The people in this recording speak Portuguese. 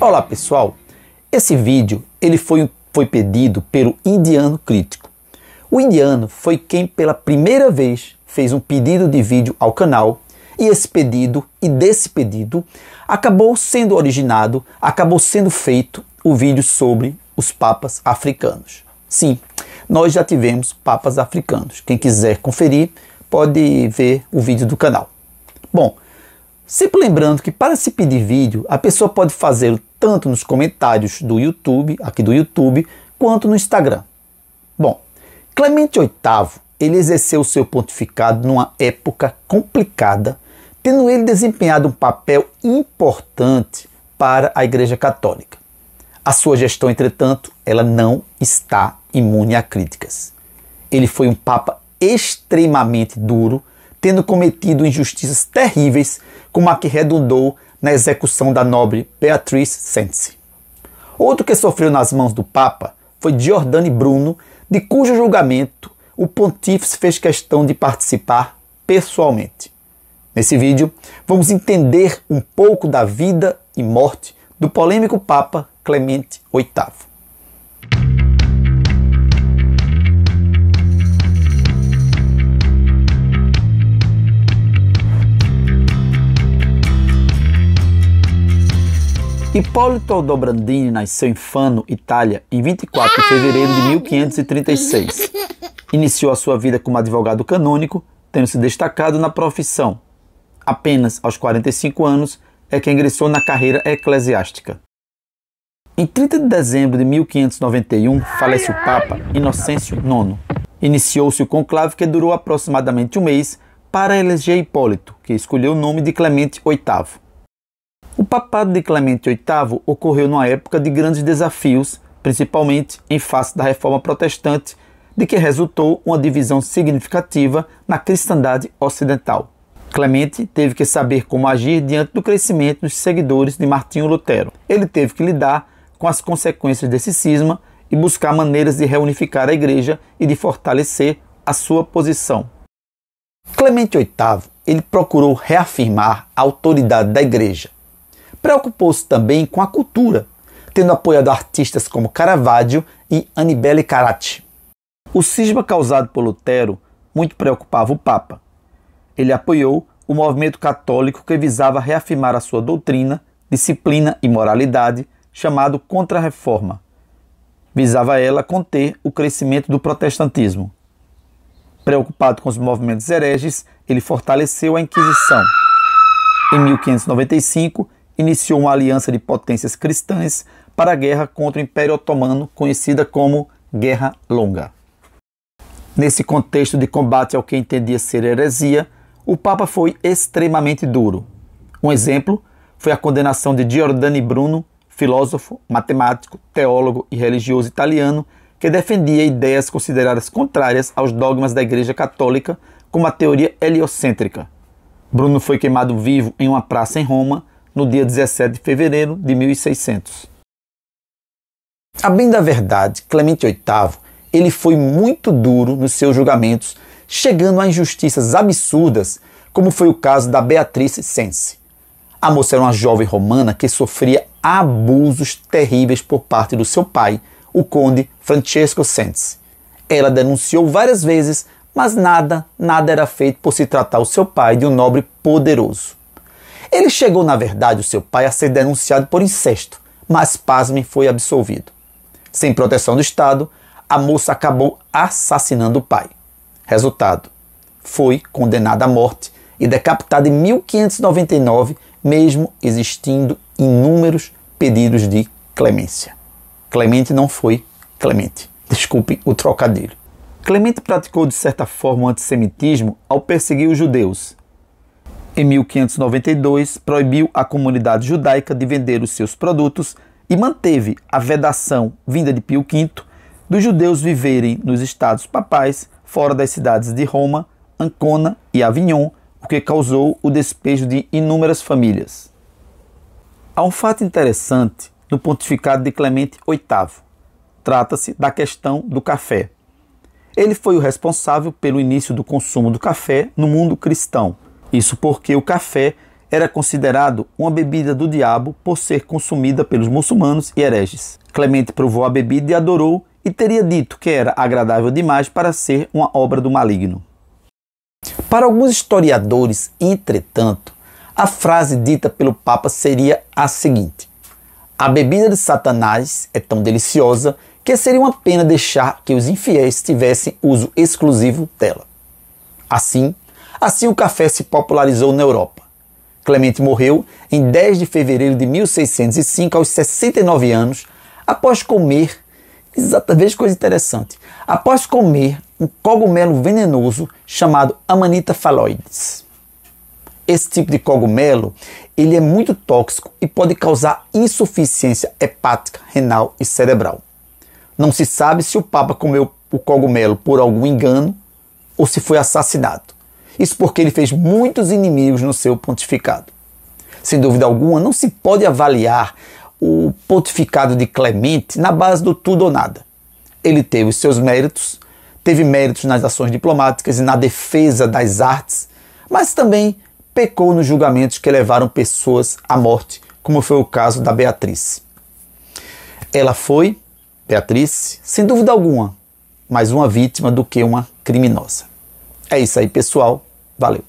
Olá pessoal, esse vídeo ele foi, foi pedido pelo Indiano Crítico. O Indiano foi quem pela primeira vez fez um pedido de vídeo ao canal e esse pedido e desse pedido acabou sendo originado, acabou sendo feito o vídeo sobre os papas africanos. Sim, nós já tivemos papas africanos. Quem quiser conferir pode ver o vídeo do canal. Bom, sempre lembrando que para se pedir vídeo, a pessoa pode fazê-lo tanto nos comentários do YouTube, aqui do YouTube, quanto no Instagram. Bom, Clemente VIII, ele exerceu seu pontificado numa época complicada, tendo ele desempenhado um papel importante para a Igreja Católica. A sua gestão, entretanto, ela não está imune a críticas. Ele foi um papa extremamente duro, tendo cometido injustiças terríveis, como a que redundou na execução da nobre Beatriz Sensi. Outro que sofreu nas mãos do Papa foi Giordani Bruno, de cujo julgamento o pontífice fez questão de participar pessoalmente. Nesse vídeo, vamos entender um pouco da vida e morte do polêmico Papa Clemente VIII. Hipólito Aldobrandini nasceu em Fano, Itália, em 24 de fevereiro de 1536. Iniciou a sua vida como advogado canônico, tendo se destacado na profissão. Apenas aos 45 anos é que ingressou na carreira eclesiástica. Em 30 de dezembro de 1591, falece o Papa Inocêncio IX. Iniciou-se o conclave que durou aproximadamente um mês para eleger Hipólito, que escolheu o nome de Clemente VIII papado de Clemente VIII ocorreu numa época de grandes desafios, principalmente em face da reforma protestante, de que resultou uma divisão significativa na cristandade ocidental. Clemente teve que saber como agir diante do crescimento dos seguidores de Martinho Lutero. Ele teve que lidar com as consequências desse cisma e buscar maneiras de reunificar a igreja e de fortalecer a sua posição. Clemente VIII, ele procurou reafirmar a autoridade da igreja, Preocupou-se também com a cultura, tendo apoiado artistas como Caravaggio e Annibale Caratti. O cisma causado por Lutero muito preocupava o Papa. Ele apoiou o movimento católico que visava reafirmar a sua doutrina, disciplina e moralidade, chamado Contra-Reforma. Visava ela conter o crescimento do protestantismo. Preocupado com os movimentos hereges, ele fortaleceu a Inquisição. Em 1595, iniciou uma aliança de potências cristãs para a guerra contra o Império Otomano, conhecida como Guerra Longa. Nesse contexto de combate ao que entendia ser heresia, o Papa foi extremamente duro. Um exemplo foi a condenação de Giordani Bruno, filósofo, matemático, teólogo e religioso italiano, que defendia ideias consideradas contrárias aos dogmas da Igreja Católica, como a teoria heliocêntrica. Bruno foi queimado vivo em uma praça em Roma no dia 17 de fevereiro de 1600. A bem da verdade, Clemente VIII ele foi muito duro nos seus julgamentos, chegando a injustiças absurdas, como foi o caso da Beatriz Sense. A moça era uma jovem romana que sofria abusos terríveis por parte do seu pai, o conde Francesco Sense. Ela denunciou várias vezes, mas nada, nada era feito por se tratar o seu pai de um nobre poderoso. Ele chegou, na verdade, o seu pai a ser denunciado por incesto, mas pasmem foi absolvido. Sem proteção do Estado, a moça acabou assassinando o pai. Resultado: foi condenada à morte e decapitada em 1599, mesmo existindo inúmeros pedidos de clemência. Clemente não foi Clemente. Desculpe o trocadilho. Clemente praticou de certa forma o antissemitismo ao perseguir os judeus, em 1592, proibiu a comunidade judaica de vender os seus produtos e manteve a vedação vinda de Pio V dos judeus viverem nos estados papais fora das cidades de Roma, Ancona e Avignon, o que causou o despejo de inúmeras famílias. Há um fato interessante no pontificado de Clemente VIII. Trata-se da questão do café. Ele foi o responsável pelo início do consumo do café no mundo cristão isso porque o café era considerado uma bebida do diabo por ser consumida pelos muçulmanos e hereges. Clemente provou a bebida e adorou, e teria dito que era agradável demais para ser uma obra do maligno. Para alguns historiadores, entretanto, a frase dita pelo Papa seria a seguinte: A bebida de Satanás é tão deliciosa que seria uma pena deixar que os infiéis tivessem uso exclusivo dela. Assim, Assim, o café se popularizou na Europa. Clemente morreu em 10 de fevereiro de 1605, aos 69 anos, após comer exatamente coisa interessante após comer um cogumelo venenoso chamado Amanita phalloides. Esse tipo de cogumelo ele é muito tóxico e pode causar insuficiência hepática, renal e cerebral. Não se sabe se o Papa comeu o cogumelo por algum engano ou se foi assassinado. Isso porque ele fez muitos inimigos no seu pontificado. Sem dúvida alguma, não se pode avaliar o pontificado de Clemente na base do tudo ou nada. Ele teve os seus méritos, teve méritos nas ações diplomáticas e na defesa das artes, mas também pecou nos julgamentos que levaram pessoas à morte, como foi o caso da Beatriz. Ela foi, Beatriz, sem dúvida alguma, mais uma vítima do que uma criminosa. É isso aí, pessoal. Valeu!